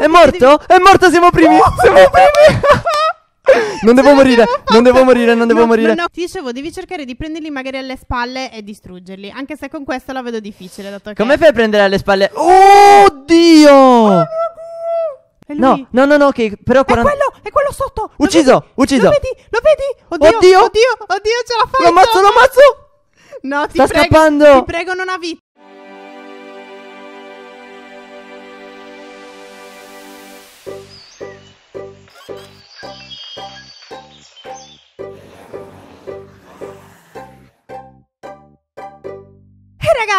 È morto? È morto, siamo primi! Siamo primi! Non devo morire, non devo morire, non devo No, morire. no, no, ti dicevo, devi cercare di prenderli magari alle spalle e distruggerli. Anche se con questo la vedo difficile, dato che. Come fai a prendere alle spalle? Oh, oddio! Oh, è lui. No, no, no, no, che però È quello, è quello sotto! Ucciso, vedi? ucciso. Lo vedi? Lo vedi? Oddio, oddio, Oddio. oddio, ce l'ha fatta! Lo ammazzo, lo ammazzo! No, ti Sta prego, scappando. Ti prego, non ha vita.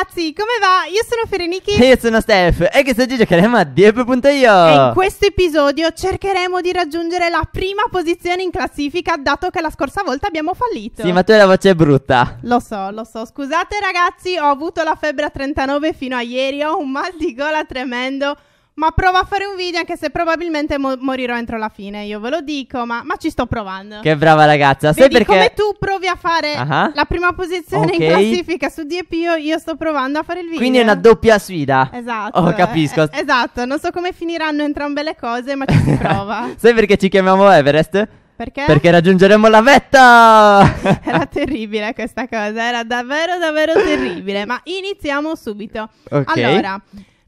ragazzi, come va? Io sono Fereniki E io sono Steph. E che oggi giocheremo a Diep.io. E in questo episodio cercheremo di raggiungere la prima posizione in classifica, dato che la scorsa volta abbiamo fallito. Sì, ma tu hai la voce brutta. Lo so, lo so. Scusate, ragazzi, ho avuto la febbre a 39 fino a ieri. Ho un mal di gola tremendo ma provo a fare un video anche se probabilmente mo- morirò entro la fine, io ve lo dico, ma, ma ci sto provando. Che brava ragazza, sai Vedi perché... come tu provi a fare uh-huh. la prima posizione okay. in classifica su DP, io, io sto provando a fare il video. Quindi è una doppia sfida. Esatto. Oh, capisco. Eh, esatto, non so come finiranno entrambe le cose, ma ci si prova. sai perché ci chiamiamo Everest? Perché? Perché raggiungeremo la vetta! era terribile questa cosa, era davvero davvero terribile, ma iniziamo subito. Okay. Allora,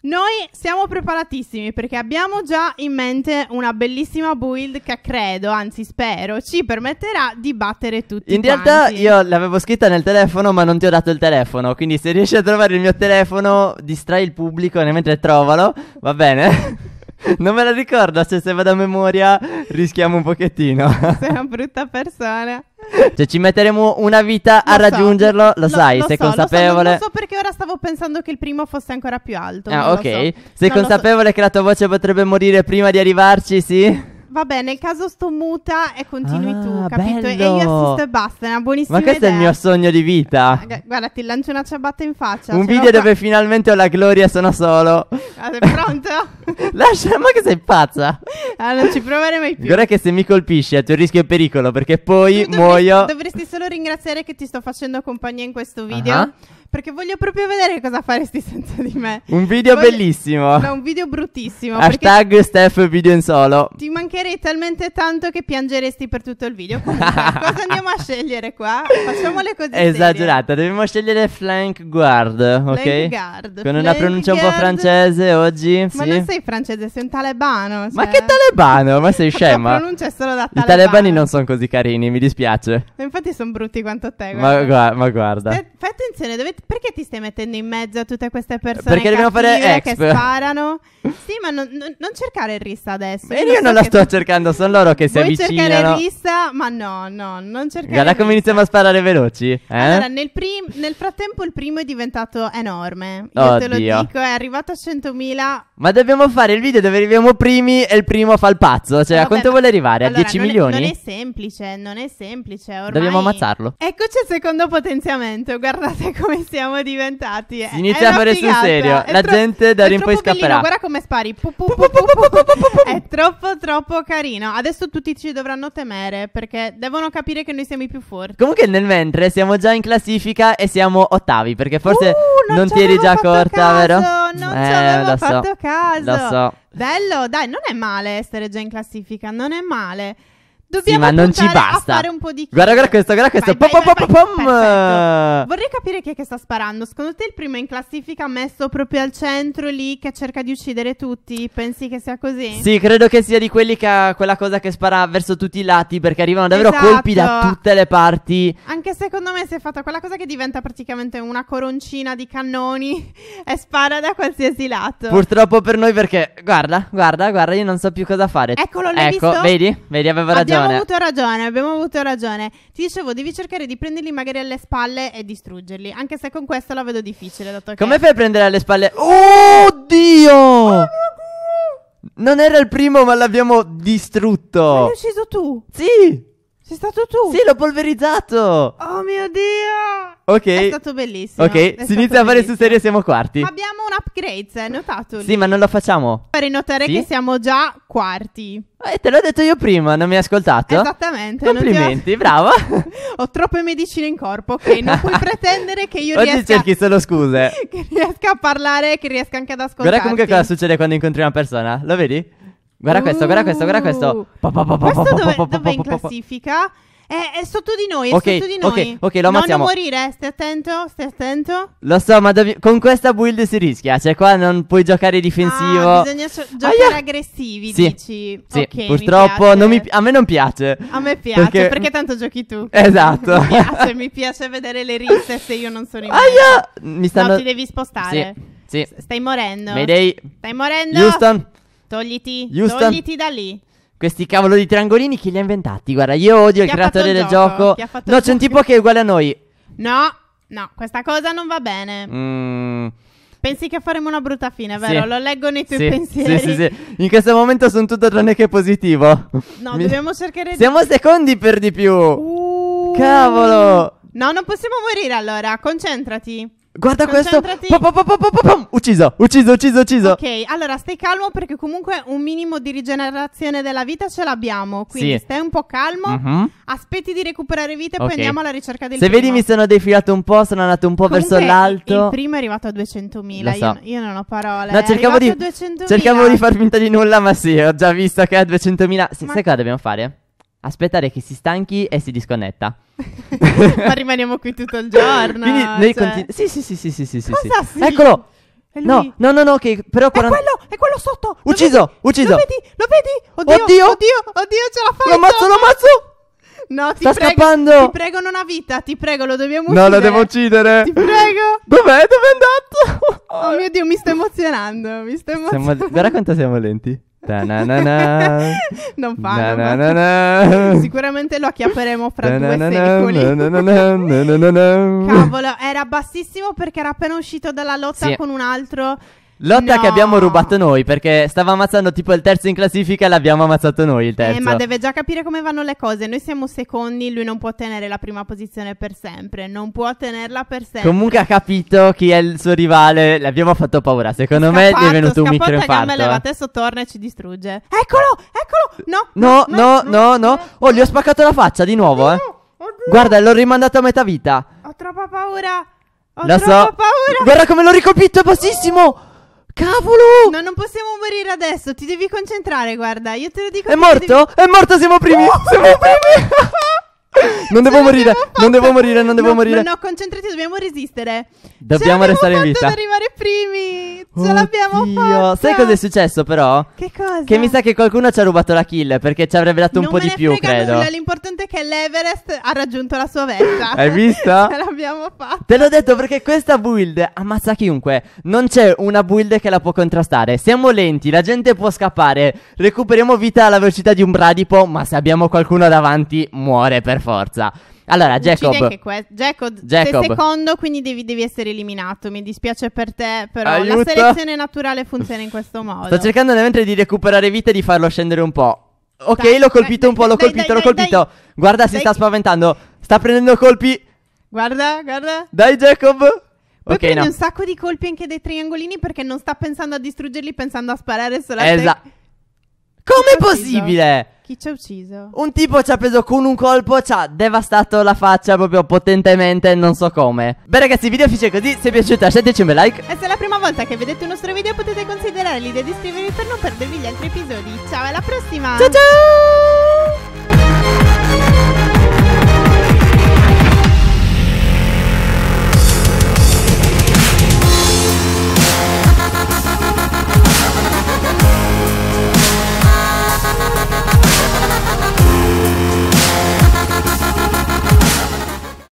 noi siamo preparatissimi perché abbiamo già in mente una bellissima build che credo, anzi spero, ci permetterà di battere tutti. In quanti. realtà io l'avevo scritta nel telefono ma non ti ho dato il telefono, quindi se riesci a trovare il mio telefono distrai il pubblico mentre trovalo, va bene? non me la ricordo, se, se vado a memoria rischiamo un pochettino. Sei una brutta persona. Cioè, ci metteremo una vita a lo raggiungerlo, so, lo, sai, lo sei so, consapevole. Lo so, non so perché ora stavo pensando che il primo fosse ancora più alto. Ah, ok. So. Sei non consapevole che la tua voce potrebbe morire prima di arrivarci, sì? vabbè, nel caso sto muta e continui ah, tu, capito? Bello. E io assisto e basta, è una buonissima Ma questo idea. è il mio sogno di vita. Eh, guarda, ti lancio una ciabatta in faccia. Un video dove fa... finalmente ho la gloria e sono solo. Ah, sei pronto? Lascia, ma che sei pazza? Ah, non ci provare mai più. Guarda che se mi colpisci è a tuo rischio e pericolo, perché poi dovresti, muoio. Dovresti solo ringraziare che ti sto facendo compagnia in questo video. Uh-huh perché voglio proprio vedere cosa faresti senza di me. Un video voglio... bellissimo. No, un video bruttissimo. Hashtag Steph video in solo. Ti mancherebbe eri talmente tanto che piangeresti per tutto il video. Comunque, cosa andiamo a scegliere qua? le così. Esagerata, dobbiamo scegliere flank guard, ok? Flank guard. Con una pronuncia un po' francese oggi. Ma sì. non sei francese, sei un talebano. Cioè... Ma che talebano? Ma sei scema? La pronuncia è solo da talebano. I talebani non sono così carini, mi dispiace. Ma infatti sono brutti quanto te. Guarda. Ma, gua- ma, guarda. Stai, fai attenzione, dove, perché ti stai mettendo in mezzo a tutte queste persone perché dobbiamo fare ex. che sparano? sì, ma non, non, non cercare il rissa adesso. E io, io non so la sto cercando cercando sono loro che si Vuoi avvicinano. cercare rissa, ma no, no, non cercare Guarda come iniziamo a sparare veloci. Eh? Allora, nel, prim- nel, frattempo il primo è diventato enorme. Io Oddio. te lo dico, è arrivato a 100.000. Ma dobbiamo fare il video dove arriviamo primi e il primo fa il pazzo. Cioè, Vabbè, a quanto ma... vuole arrivare? A allora, 10 non milioni? È, non è semplice, non è semplice. Ormai... Dobbiamo ammazzarlo. Eccoci al secondo potenziamento. Guardate come siamo diventati. Si è a fare sul serio. È La tro- gente da lì in poi scapperà. Bellino. Guarda come spari. è troppo, troppo carino. Adesso tutti ci dovranno temere perché devono capire che noi siamo i più forti. Comunque, nel mentre siamo già in classifica e siamo ottavi. Perché forse uh, non, non ti eri già accorta, vero? Non eh, ci avevo fatto so, caso. Lo so. Bello, dai, non è male essere già in classifica, non è male. Dobbiamo sì, ma non ci basta. fare un po' di Guarda, guarda questo, guarda questo. Vai, vai, pom, pom, pom, Vorrei capire chi è che sta sparando. Secondo te il primo in classifica messo proprio al centro lì che cerca di uccidere tutti? Pensi che sia così? Sì, credo che sia di quelli che ha quella cosa che spara verso tutti i lati perché arrivano davvero esatto. colpi da tutte le parti. Anche secondo me si è fatta quella cosa che diventa praticamente una coroncina di cannoni e spara da qualsiasi lato. Purtroppo per noi perché guarda, guarda, guarda, io non so più cosa fare. Eccolo, l'hai ecco, visto? vedi? Vedi, avevo ragione. Abbiamo ragione. Abbiamo avuto ragione, abbiamo avuto ragione. Ti dicevo, devi cercare di prenderli magari alle spalle e distruggerli. Anche se con questo la vedo difficile. Dato Come fai a prendere alle spalle? Oddio! Oh, non era il primo, ma l'abbiamo distrutto. L'hai ucciso tu? Sì. Sei stato tu? Sì, l'ho polverizzato! Oh mio dio! Ok. È stato bellissimo. Ok, È si inizia a fare su serie siamo quarti. Ma abbiamo un upgrade, hai notato? Lì. Sì, ma non lo facciamo. Per notare Sì? che siamo già quarti. Eh, te l'ho detto io prima, non mi hai ascoltato? Esattamente. non ho- Complimenti, bravo. Ho troppe medicine in corpo, ok? Non puoi pretendere che io Oggi riesca... cerchi solo scuse. che riesca a parlare, che riesca anche ad ascoltarti. Guarda comunque cosa succede quando incontri una persona, lo vedi? Guarda uh, questo, guarda questo, guarda questo. Uh. Pa, pa, questo dove, dove in classifica? È, è, sotto di noi, è okay, sotto di noi. Ok, ok, lo ammazziamo. Non morire, eh, stai attento, stai attento. Lo so, ma dov- con questa build si rischia. Cioè, qua non puoi giocare difensivo. Ah, bisogna so- giocare Aia. aggressivi, sì. dici. Sì, okay, purtroppo mi pi- a me non piace. A me piace, perché, perché tanto giochi tu. Esatto. mi, piace, mi piace vedere le risse se io non sono in Aia! Mezzo. Mi stanno... No, ti devi spostare. Sì, sì. S- stai morendo. Mayday. Stai morendo. Houston. Togliti, Houston, togliti da lì. Questi cavolo di triangolini chi li ha inventati? Guarda, io odio Chi il creatore il del gioco? gioco. No, il c'è un tipo che è uguale a noi. No, no, questa cosa non va bene. Mm, Pensi che faremo una brutta fine, vero? Sì. Lo leggo nei tuoi sì, pensieri. sì, sì, sì. In questo momento sono tutto tranne che positivo. No, Mi- dobbiamo cercare di... Siamo secondi per di più. Uh. Cavolo! No, non possiamo morire allora, concentrati. Guarda questo. Pom, pom, pom, ucciso, ucciso, ucciso, ucciso. Ok, allora stai calmo perché comunque un minimo di rigenerazione della vita ce l'abbiamo. Quindi sì. stai un po' calmo. Uh-huh. Aspetti di recuperare vita e okay. poi andiamo alla ricerca del Se primo. vedi mi sono defilato un po', sono andato un po' comunque, verso l'alto. Il primo è arrivato a 200.000. So. Io, io, non ho parole. No, cercavo di, cercavo di far finta di nulla, ma sì, ho già visto che è a 200.000. Sì, ma... sai cosa dobbiamo fare? aspettare che si stanchi e si disconnetta. Ma rimaniamo qui tutto il giorno. Quindi noi cioè... continuiamo. Sì, sì, sì, sì, sì, sì, sì, sì. Eccolo. No, no, no, no, che però 40... è, quello, è quello sotto. Ucciso, lo vedi? ucciso. Lo vedi? Lo vedi? Oddio, oddio, oddio, ce la faccio. Lo ammazzo, lo ammazzo. No, ti Sta prego, scappando. Ti prego, non ha vita. Ti prego, lo dobbiamo uccidere. No, lo devo uccidere. Ti prego. Dov'è? Dove è andato? oh mio Dio, mi sto emozionando. Mi sto emozionando. Siamo... Guarda quanto siamo lenti. non fa. Na, na, na, Sicuramente lo acchiapperemo fra due secoli. Cavolo, era bassissimo perché era appena uscito dalla lotta sì. con un altro Lotta no. che abbiamo rubato noi perché stava ammazzando tipo il terzo in classifica e l'abbiamo ammazzato noi il terzo. Eh, ma deve già capire come vanno le cose. Noi siamo secondi, lui non può tenere la prima posizione per sempre. Non può tenerla per sempre. Comunque ha capito chi è il suo rivale. L'abbiamo fatto paura. Secondo scappato, me gli è venuto un micro infarto. Ma adesso torna e ci distrugge. Eccolo, eccolo. No, no, no, no, no. no. Oh, gli ho spaccato la faccia di nuovo. Oddio, eh. Oddio. Guarda, l'ho rimandato a metà vita. Ho troppa paura. Ho lo troppa so. paura. Guarda come l'ho ricopito, è bassissimo. Cavolo! No, non possiamo morire adesso, ti devi concentrare, guarda, io te lo dico. È morto? Devi... È morto, siamo primi! Oh! Siamo primi! non devo morire, non devo morire, non devo no, morire. No, no, concentrati, dobbiamo resistere. Dobbiamo restare in vita. Dobbiamo arrivare primi. Ce l'abbiamo fatta! Sai cosa è successo però? Che cosa? Che mi sa che qualcuno ci ha rubato la kill perché ci avrebbe dato non un po' di più, credo. Nulla. L'importante è che l'Everest ha raggiunto la sua vetta. Hai visto? Ce l'abbiamo fatta. Te l'ho detto perché questa build ammazza chiunque. Non c'è una build che la può contrastare. Siamo lenti, la gente può scappare. Recuperiamo vita alla velocità di un bradipo, ma se abbiamo qualcuno davanti muore per forza. Allora, Jacob. que- Jacob, Jacob. sei secondo, quindi devi, devi, essere eliminato. Mi dispiace per te, però Aiuto. la selezione naturale funziona in questo modo. Sto cercando mentre di recuperare vita e di farlo scendere un po'. Ok, dai, l'ho colpito dai, un po', l'ho dai, colpito, l'ho colpito. Guarda, si sta spaventando. Sta prendendo colpi. Guarda, guarda. Dai, Jacob. Poi okay, prende no. un sacco di colpi anche dei triangolini perché non sta pensando a distruggerli, pensando a sparare solo a Esatto. è possibile? Chi ci ha ucciso? Un tipo ci ha preso con un colpo, ci ha devastato la faccia proprio potentemente, non so come. Beh ragazzi, il video finisce così, se è piaciuto lasciateci un bel like. E se è la prima volta che vedete il nostro video potete considerare l'idea di iscrivervi per non perdervi gli altri episodi. Ciao, alla prossima! Ciao ciao!